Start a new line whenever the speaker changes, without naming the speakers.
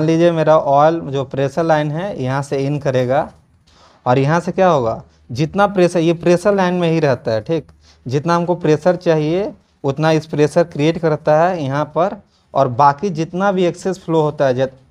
मान लीजिए मेरा ऑयल जो प्रेशर लाइन है यहाँ से इन करेगा और यहाँ से क्या होगा जितना प्रेशर ये प्रेशर लाइन में ही रहता है ठीक जितना हमको प्रेशर चाहिए उतना इस प्रेशर क्रिएट करता है यहाँ पर और बाकी जितना भी एक्सेस फ्लो होता है